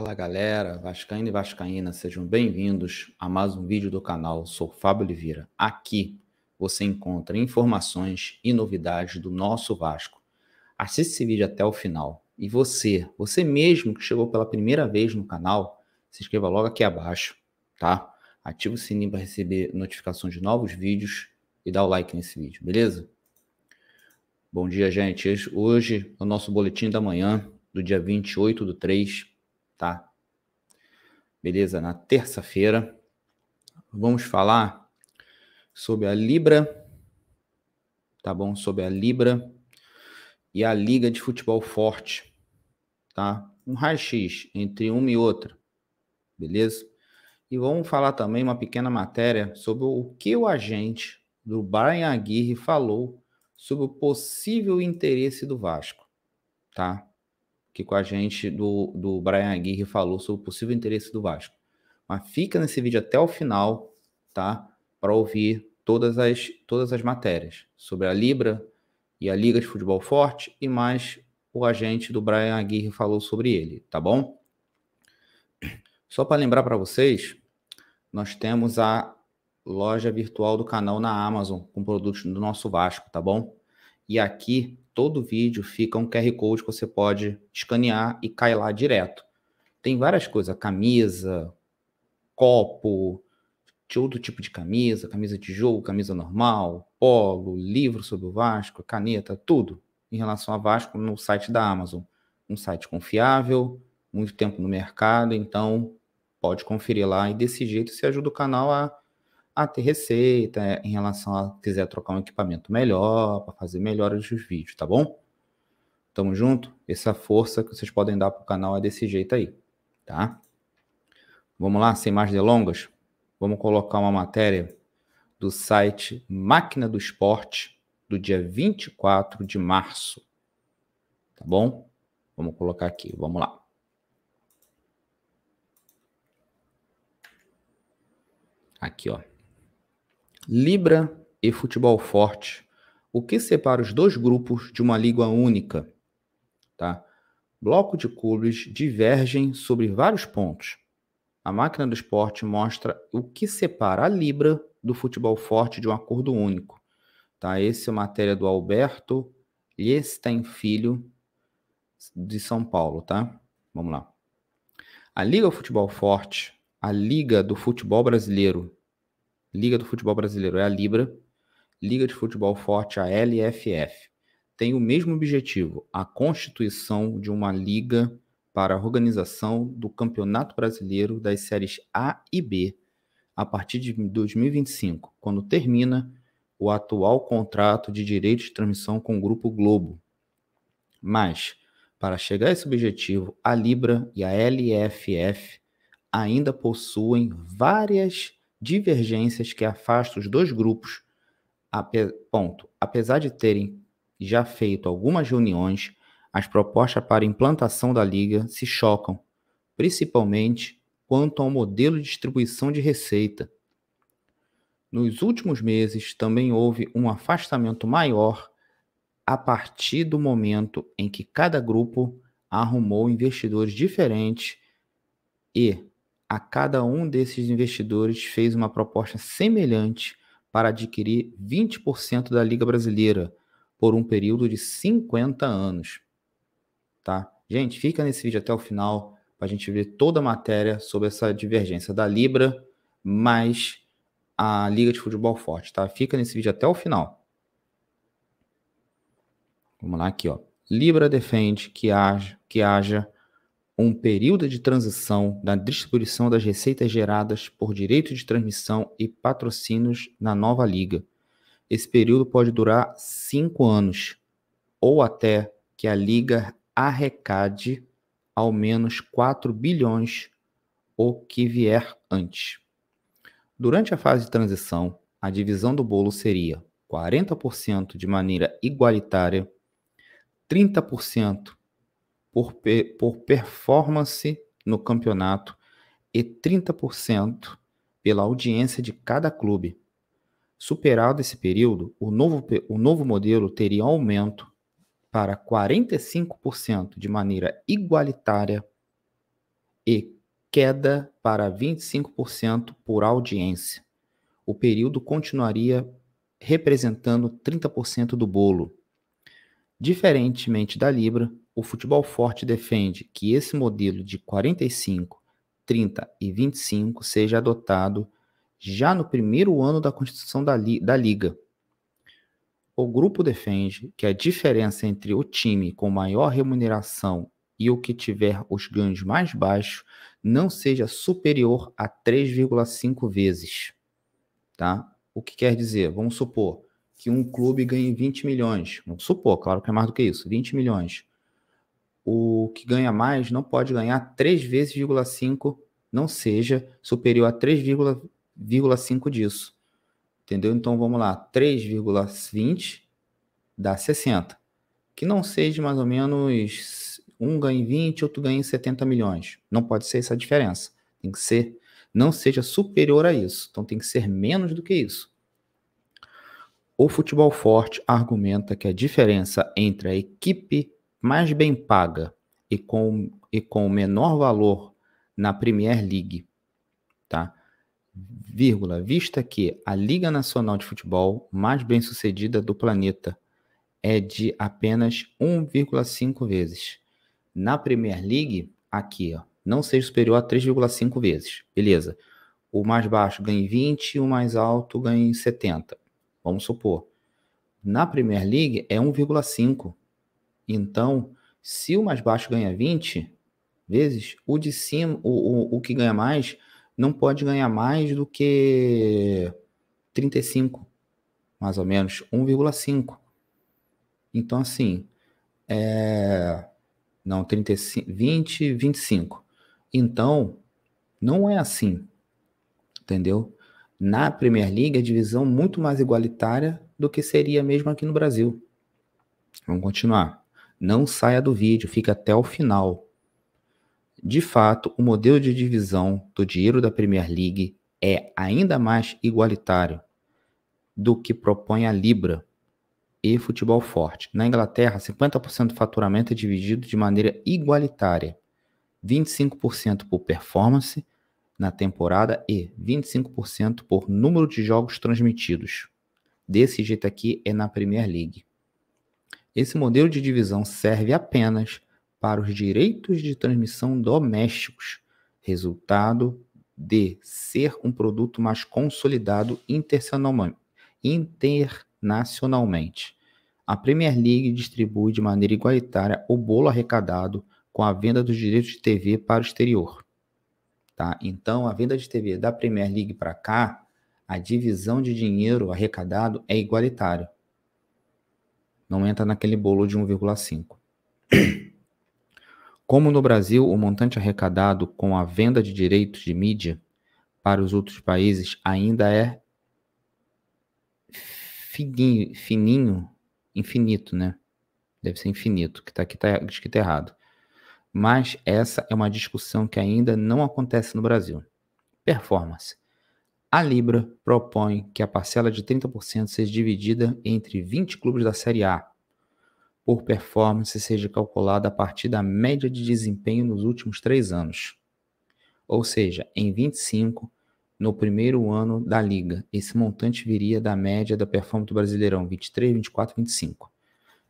Fala galera, Vascaína e Vascaína, sejam bem-vindos a mais um vídeo do canal. Sou Fábio Oliveira. Aqui você encontra informações e novidades do nosso Vasco. Assista esse vídeo até o final. E você, você mesmo que chegou pela primeira vez no canal, se inscreva logo aqui abaixo, tá? Ativa o sininho para receber notificações de novos vídeos e dá o like nesse vídeo, beleza? Bom dia, gente. Hoje é o nosso boletim da manhã, do dia 28 do 3 tá? Beleza? Na terça-feira vamos falar sobre a Libra, tá bom? Sobre a Libra e a Liga de Futebol Forte, tá? Um raio-x entre uma e outra, beleza? E vamos falar também uma pequena matéria sobre o que o agente do Brian Aguirre falou sobre o possível interesse do Vasco, tá? que com a gente do, do Brian Aguirre falou sobre o possível interesse do Vasco. Mas fica nesse vídeo até o final, tá? Para ouvir todas as, todas as matérias sobre a Libra e a Liga de Futebol Forte e mais o agente do Brian Aguirre falou sobre ele, tá bom? Só para lembrar para vocês, nós temos a loja virtual do canal na Amazon com produtos do nosso Vasco, tá bom? E aqui todo vídeo fica um QR Code que você pode escanear e cai lá direto. Tem várias coisas, camisa, copo, todo tipo de camisa, camisa de jogo, camisa normal, polo, livro sobre o Vasco, caneta, tudo em relação a Vasco no site da Amazon. Um site confiável, muito tempo no mercado, então pode conferir lá e desse jeito se ajuda o canal a a ter receita é, em relação a quiser trocar um equipamento melhor, para fazer melhoras dos vídeos, tá bom? Tamo junto? Essa força que vocês podem dar para o canal é desse jeito aí, tá? Vamos lá, sem mais delongas, vamos colocar uma matéria do site Máquina do Esporte do dia 24 de março, tá bom? Vamos colocar aqui, vamos lá. Aqui, ó. Libra e futebol forte. O que separa os dois grupos de uma língua única? Tá? Bloco de clubes divergem sobre vários pontos. A máquina do esporte mostra o que separa a Libra do futebol forte de um acordo único. Tá? Essa é a matéria do Alberto Liestem Filho, de São Paulo. Tá? Vamos lá. A Liga Futebol Forte, a Liga do Futebol Brasileiro Liga do Futebol Brasileiro é a Libra, Liga de Futebol Forte, a LFF. Tem o mesmo objetivo, a constituição de uma liga para a organização do Campeonato Brasileiro das séries A e B a partir de 2025, quando termina o atual contrato de direitos de transmissão com o Grupo Globo. Mas, para chegar a esse objetivo, a Libra e a LFF ainda possuem várias divergências que afastam os dois grupos. Ape, ponto. Apesar de terem já feito algumas reuniões, as propostas para implantação da liga se chocam, principalmente quanto ao modelo de distribuição de receita. Nos últimos meses, também houve um afastamento maior a partir do momento em que cada grupo arrumou investidores diferentes e a cada um desses investidores fez uma proposta semelhante para adquirir 20% da Liga Brasileira por um período de 50 anos. Tá? Gente, fica nesse vídeo até o final para a gente ver toda a matéria sobre essa divergência da Libra mais a Liga de Futebol Forte, tá? Fica nesse vídeo até o final. Vamos lá aqui, ó. Libra defende que haja, que haja um período de transição na distribuição das receitas geradas por direitos de transmissão e patrocínios na nova liga. Esse período pode durar cinco anos, ou até que a liga arrecade ao menos 4 bilhões ou que vier antes. Durante a fase de transição, a divisão do bolo seria 40% de maneira igualitária, 30% por, por performance no campeonato e 30% pela audiência de cada clube. Superado esse período, o novo, o novo modelo teria aumento para 45% de maneira igualitária e queda para 25% por audiência. O período continuaria representando 30% do bolo. Diferentemente da Libra, o futebol forte defende que esse modelo de 45, 30 e 25 seja adotado já no primeiro ano da constituição da, li da liga. O grupo defende que a diferença entre o time com maior remuneração e o que tiver os ganhos mais baixos não seja superior a 3,5 vezes. Tá? O que quer dizer? Vamos supor que um clube ganhe 20 milhões. Vamos supor, claro que é mais do que isso, 20 milhões o que ganha mais não pode ganhar 3 vezes 0,5, não seja superior a 3,5 disso. Entendeu? Então vamos lá, 3,20 dá 60. Que não seja mais ou menos um ganha 20, outro ganha 70 milhões. Não pode ser essa diferença. Tem que ser, não seja superior a isso. Então tem que ser menos do que isso. O futebol forte argumenta que a diferença entre a equipe mais bem paga e com, e com menor valor na Premier League, tá? Vírgula, vista que a Liga Nacional de Futebol mais bem sucedida do planeta é de apenas 1,5 vezes. Na Premier League, aqui, ó, não seja superior a 3,5 vezes. Beleza. O mais baixo ganha 20 e o mais alto ganha 70. Vamos supor. Na Premier League é 1,5. Então, se o mais baixo ganha 20 vezes, o de cima, o, o, o que ganha mais, não pode ganhar mais do que 35, mais ou menos, 1,5. Então, assim, é... não, 35, 20, 25. Então, não é assim, entendeu? Na Premier League, a divisão é muito mais igualitária do que seria mesmo aqui no Brasil. Vamos continuar. Não saia do vídeo, fique até o final. De fato, o modelo de divisão do dinheiro da Premier League é ainda mais igualitário do que propõe a Libra e futebol forte. Na Inglaterra, 50% do faturamento é dividido de maneira igualitária. 25% por performance na temporada e 25% por número de jogos transmitidos. Desse jeito aqui é na Premier League. Esse modelo de divisão serve apenas para os direitos de transmissão domésticos, resultado de ser um produto mais consolidado internacionalmente. A Premier League distribui de maneira igualitária o bolo arrecadado com a venda dos direitos de TV para o exterior. Tá? Então, a venda de TV da Premier League para cá, a divisão de dinheiro arrecadado é igualitária não entra naquele bolo de 1,5. Como no Brasil, o montante arrecadado com a venda de direitos de mídia para os outros países ainda é fininho, fininho infinito, né? Deve ser infinito, que está aqui tá está errado. Mas essa é uma discussão que ainda não acontece no Brasil. Performance. A Libra propõe que a parcela de 30% seja dividida entre 20 clubes da Série A, por performance seja calculada a partir da média de desempenho nos últimos três anos. Ou seja, em 25, no primeiro ano da Liga, esse montante viria da média da performance do Brasileirão, 23, 24, 25.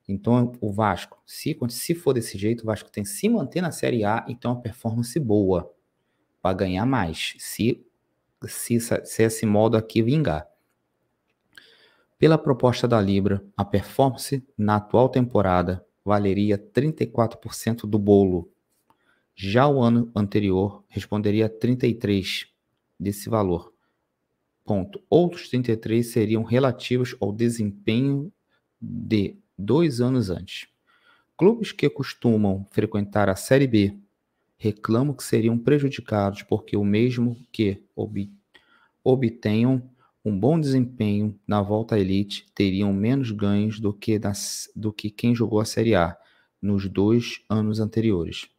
Então, o Vasco, se, se for desse jeito, o Vasco tem que se manter na Série A, então a performance boa, para ganhar mais. Se se, é, se é esse modo aqui vingar. Pela proposta da Libra, a performance na atual temporada valeria 34% do bolo. Já o ano anterior responderia 33 desse valor. Ponto. Outros 33 seriam relativos ao desempenho de dois anos antes. Clubes que costumam frequentar a Série B reclamam que seriam prejudicados, porque o mesmo que ob obtenham um bom desempenho na volta à elite teriam menos ganhos do que, das, do que quem jogou a Série A nos dois anos anteriores.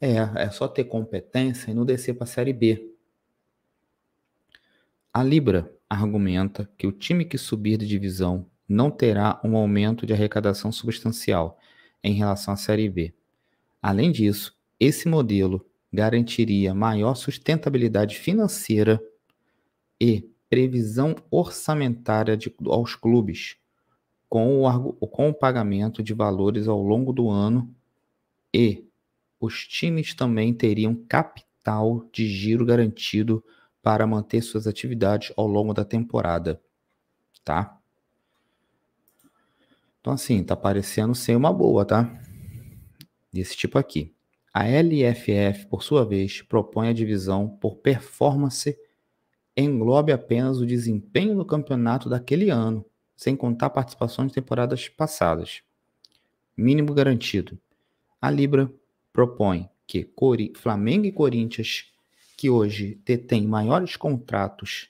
É, é só ter competência e não descer para a Série B. A Libra argumenta que o time que subir de divisão não terá um aumento de arrecadação substancial em relação à Série B Além disso, esse modelo garantiria maior sustentabilidade financeira e previsão orçamentária de, aos clubes, com o, com o pagamento de valores ao longo do ano e os times também teriam capital de giro garantido para manter suas atividades ao longo da temporada, tá? Então assim, tá parecendo ser uma boa, tá? desse tipo aqui. A LFF, por sua vez, propõe a divisão por performance englobe apenas o desempenho no campeonato daquele ano, sem contar participações de temporadas passadas. Mínimo garantido. A Libra propõe que Flamengo e Corinthians, que hoje detêm maiores contratos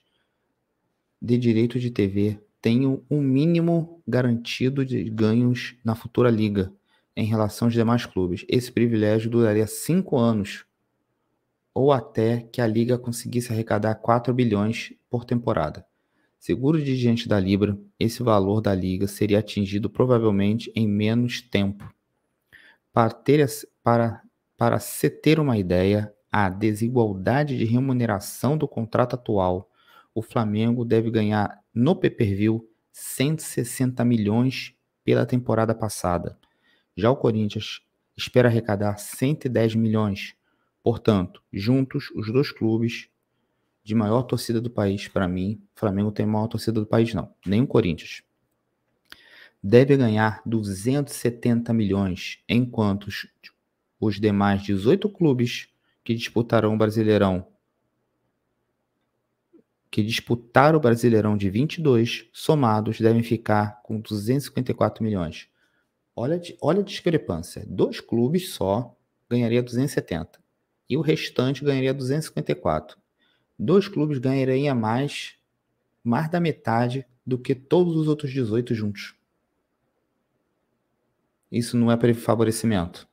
de direito de TV, tenham um mínimo garantido de ganhos na futura liga, em relação aos demais clubes. Esse privilégio duraria cinco anos, ou até que a Liga conseguisse arrecadar 4 bilhões por temporada. Seguro de diante da Libra, esse valor da Liga seria atingido provavelmente em menos tempo. Para, ter, para, para se ter uma ideia, a desigualdade de remuneração do contrato atual, o Flamengo deve ganhar no pay-per-view 160 milhões pela temporada passada, já o Corinthians espera arrecadar 110 milhões. Portanto, juntos, os dois clubes de maior torcida do país, para mim, Flamengo tem maior torcida do país, não, nem o Corinthians. Deve ganhar 270 milhões, enquanto os demais 18 clubes que disputarão o Brasileirão que disputaram o Brasileirão de 22, somados devem ficar com 254 milhões. Olha, olha a discrepância. Dois clubes só ganharia 270 e o restante ganharia 254. Dois clubes ganhariam mais, mais da metade do que todos os outros 18 juntos. Isso não é favorecimento.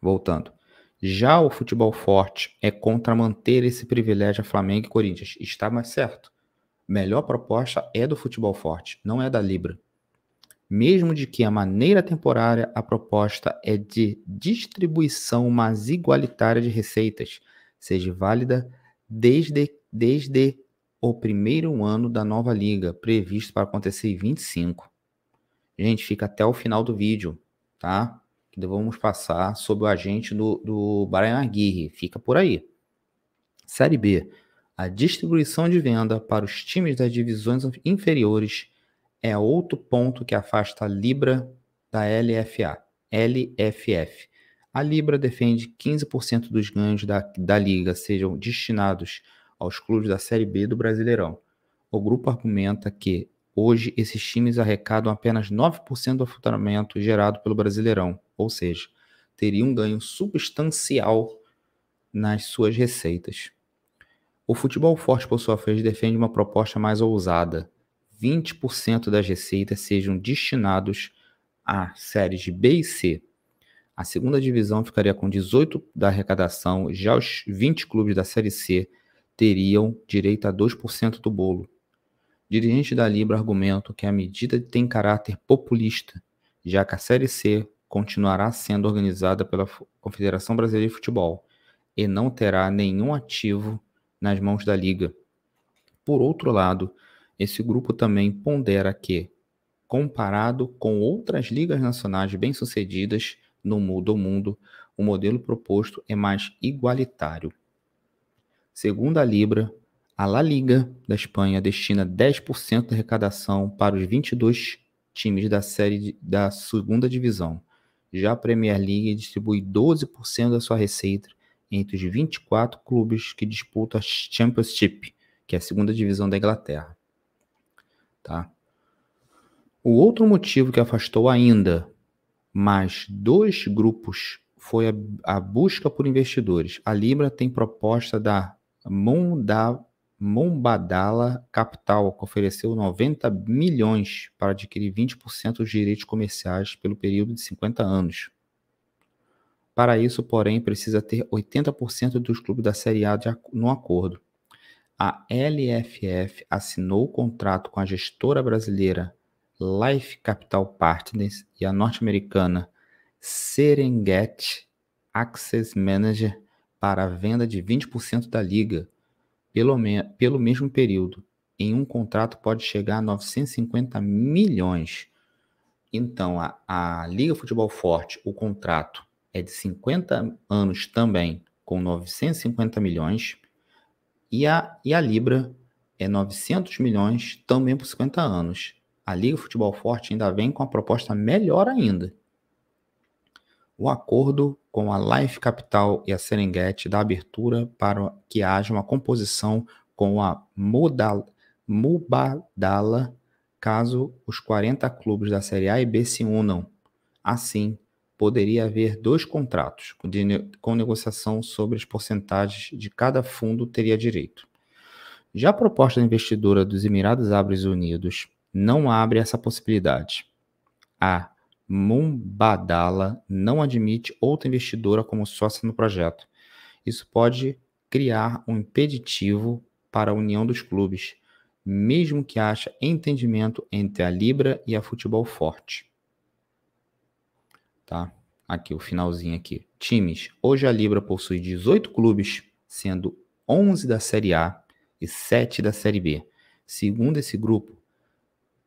Voltando. Já o futebol forte é contra manter esse privilégio a Flamengo e Corinthians. Está mais certo. Melhor proposta é do futebol forte, não é da Libra mesmo de que a maneira temporária a proposta é de distribuição mais igualitária de receitas, seja válida desde, desde o primeiro ano da nova liga, previsto para acontecer em 25. Gente, fica até o final do vídeo, tá? Que vamos passar sobre o agente do, do Brian Aguirre. Fica por aí. Série B. A distribuição de venda para os times das divisões inferiores é outro ponto que afasta a Libra da LFA, LFF. A Libra defende 15% dos ganhos da, da Liga sejam destinados aos clubes da Série B do Brasileirão. O grupo argumenta que hoje esses times arrecadam apenas 9% do faturamento gerado pelo Brasileirão, ou seja, teriam um ganho substancial nas suas receitas. O futebol forte, por sua vez, defende uma proposta mais ousada, 20% das receitas sejam destinados a séries B e C. A segunda divisão ficaria com 18% da arrecadação, já os 20 clubes da série C teriam direito a 2% do bolo. Dirigentes da Libra argumentam que a medida tem caráter populista, já que a série C continuará sendo organizada pela Confederação Brasileira de Futebol e não terá nenhum ativo nas mãos da liga. Por outro lado, esse grupo também pondera que, comparado com outras ligas nacionais bem-sucedidas no mundo mundo, o modelo proposto é mais igualitário. Segundo a Libra, a La Liga da Espanha destina 10% da arrecadação para os 22 times da série de, da segunda divisão. Já a Premier League distribui 12% da sua receita entre os 24 clubes que disputam a Championship, que é a segunda divisão da Inglaterra tá? O outro motivo que afastou ainda mais dois grupos foi a, a busca por investidores. A Libra tem proposta da Mombadala Capital, que ofereceu 90 milhões para adquirir 20% dos direitos comerciais pelo período de 50 anos. Para isso, porém, precisa ter 80% dos clubes da Série A de, no acordo a LFF assinou contrato com a gestora brasileira Life Capital Partners e a norte-americana Serengeti Access Manager para a venda de 20% da liga pelo, me pelo mesmo período. Em um contrato pode chegar a 950 milhões. Então, a, a Liga Futebol Forte, o contrato é de 50 anos também, com 950 milhões. E a, e a Libra é 900 milhões, também por 50 anos. A Liga Futebol Forte ainda vem com a proposta melhor ainda. O acordo com a Life Capital e a Serengeti dá abertura para que haja uma composição com a Mudal, Mubadala, caso os 40 clubes da Série A e B se unam. Assim, poderia haver dois contratos de, com negociação sobre as porcentagens de cada fundo teria direito. Já a proposta da investidora dos Emirados Árabes Unidos não abre essa possibilidade. A Mumbadala não admite outra investidora como sócia no projeto. Isso pode criar um impeditivo para a união dos clubes, mesmo que haja entendimento entre a Libra e a Futebol Forte tá? Aqui, o finalzinho aqui. Times. Hoje a Libra possui 18 clubes, sendo 11 da Série A e 7 da Série B. Segundo esse grupo,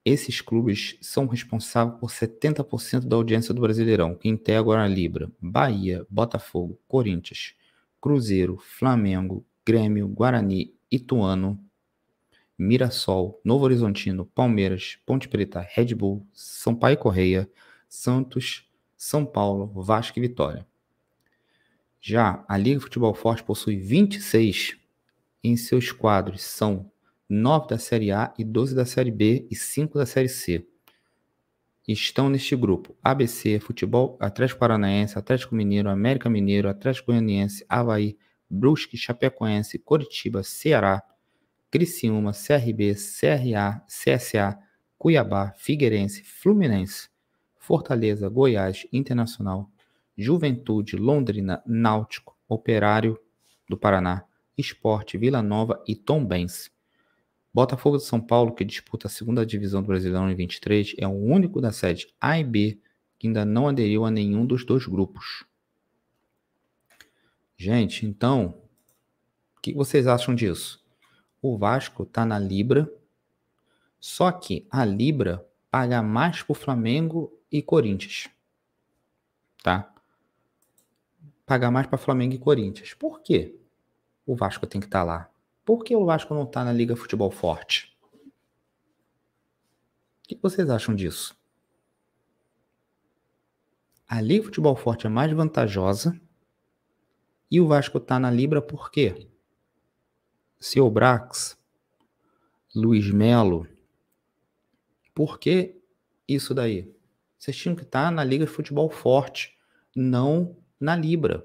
esses clubes são responsáveis por 70% da audiência do Brasileirão, que integra a Libra, Bahia, Botafogo, Corinthians, Cruzeiro, Flamengo, Grêmio, Guarani, Ituano, Mirassol, Novo Horizontino, Palmeiras, Ponte Preta, Red Bull, São Paulo e Correia, Santos, são Paulo, Vasco e Vitória. Já a Liga Futebol Forte possui 26 em seus quadros, são 9 da Série A e 12 da Série B e 5 da Série C. Estão neste grupo ABC, Futebol, Atlético Paranaense, Atlético Mineiro, América Mineiro, Atlético Goianiense, Havaí, Brusque, Chapecoense, Coritiba, Ceará, Criciúma, CRB, CRA, CSA, Cuiabá, Figueirense, Fluminense. Fortaleza, Goiás, Internacional, Juventude, Londrina, Náutico, Operário do Paraná, Esporte, Vila Nova e Tombense. Botafogo de São Paulo, que disputa a segunda divisão do Brasileirão em 23, é o único da sede A e B que ainda não aderiu a nenhum dos dois grupos. Gente, então, o que vocês acham disso? O Vasco está na Libra, só que a Libra paga mais para o Flamengo e Corinthians. Tá? Pagar mais para Flamengo e Corinthians. Por quê? O Vasco tem que estar tá lá. Por que o Vasco não está na Liga Futebol Forte? O que vocês acham disso? A Liga Futebol Forte é mais vantajosa e o Vasco está na Libra por quê? Seu Brax, Luiz Melo, por que isso daí? Vocês tinham que estar na Liga de Futebol Forte, não na Libra.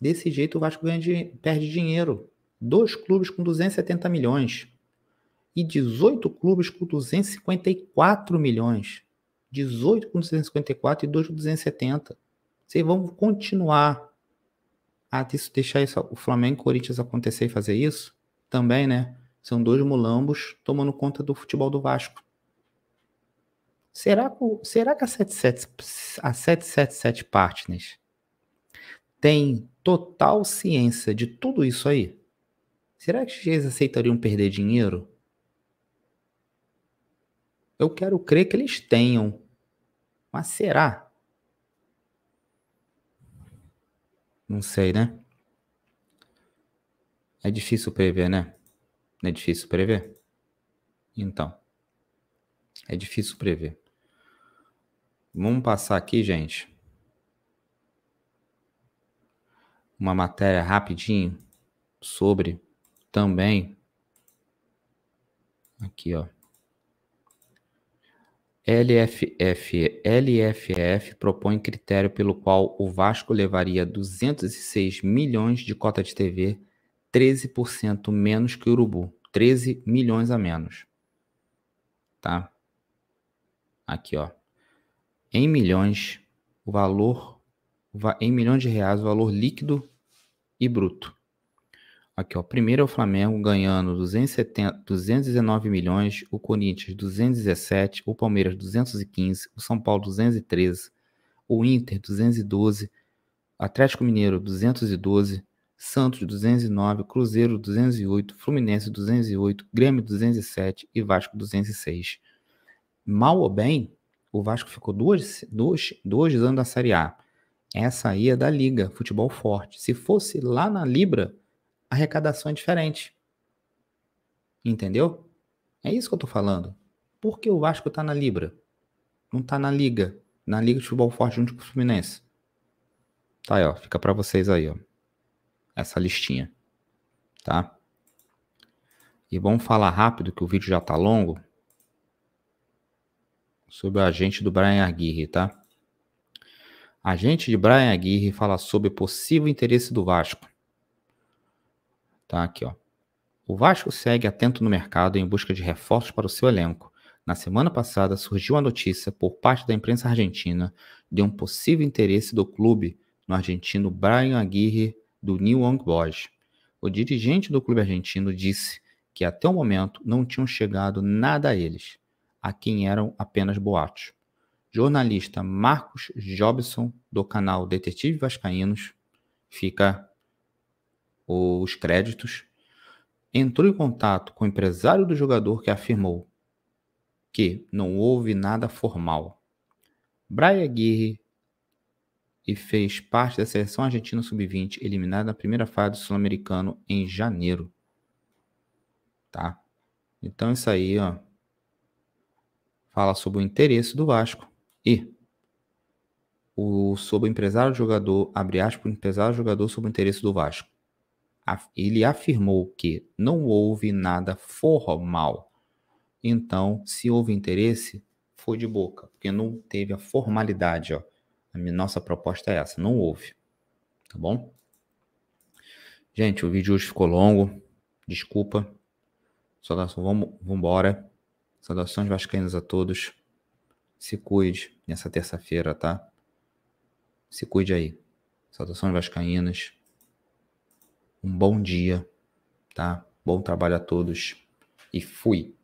Desse jeito o Vasco ganha, perde dinheiro. Dois clubes com 270 milhões e 18 clubes com 254 milhões. 18 com 254 e 2 com 270. Vocês vão continuar a deixar isso, o Flamengo e o Corinthians acontecer e fazer isso? Também, né? São dois mulambos tomando conta do futebol do Vasco. Será que, será que a, 77, a 777 Partners tem total ciência de tudo isso aí? Será que eles aceitariam perder dinheiro? Eu quero crer que eles tenham. Mas será? Não sei, né? É difícil prever, né? Não é difícil prever? Então. É difícil prever. Vamos passar aqui, gente. Uma matéria rapidinho sobre também. Aqui, ó. LFF, LFF propõe critério pelo qual o Vasco levaria 206 milhões de cota de TV, 13% menos que o Urubu. 13 milhões a menos. Tá? Aqui, ó em milhões o valor em milhões de reais o valor líquido e bruto. Aqui, ó, primeiro é o Flamengo ganhando 270, 219 milhões, o Corinthians 217, o Palmeiras 215, o São Paulo 213, o Inter 212, Atlético Mineiro 212, Santos 209, Cruzeiro 208, Fluminense 208, Grêmio 207 e Vasco 206. Mal ou bem, o Vasco ficou dois, dois, dois anos da Série A. Essa aí é da Liga, futebol forte. Se fosse lá na Libra, a arrecadação é diferente. Entendeu? É isso que eu tô falando. Por que o Vasco tá na Libra? Não tá na Liga. Na Liga de Futebol Forte junto com o Fluminense. Tá aí, ó. Fica para vocês aí, ó. Essa listinha. Tá? E vamos falar rápido que o vídeo já tá longo sobre o agente do Brian Aguirre, tá? Agente de Brian Aguirre fala sobre possível interesse do Vasco. Tá aqui, ó. O Vasco segue atento no mercado em busca de reforços para o seu elenco. Na semana passada surgiu a notícia por parte da imprensa argentina de um possível interesse do clube no argentino Brian Aguirre do New Young Boys. O dirigente do clube argentino disse que até o momento não tinham chegado nada a eles a quem eram apenas boatos. Jornalista Marcos Jobson, do canal Detetive Vascaínos, fica os créditos, entrou em contato com o empresário do jogador que afirmou que não houve nada formal. Braia Aguirre e fez parte da seleção argentina sub-20, eliminada na primeira fase do Sul-Americano em janeiro. Tá? Então isso aí, ó fala sobre o interesse do Vasco e o sobre o empresário jogador, abre aspas, o empresário jogador sobre o interesse do Vasco. Ele afirmou que não houve nada formal. Então, se houve interesse, foi de boca, porque não teve a formalidade, ó. A nossa proposta é essa, não houve. Tá bom? Gente, o vídeo hoje ficou longo. Desculpa. Só, tá, só vamos, vamos embora. Saudações vascaínas a todos. Se cuide nessa terça-feira, tá? Se cuide aí. Saudações vascaínas. Um bom dia, tá? Bom trabalho a todos e fui.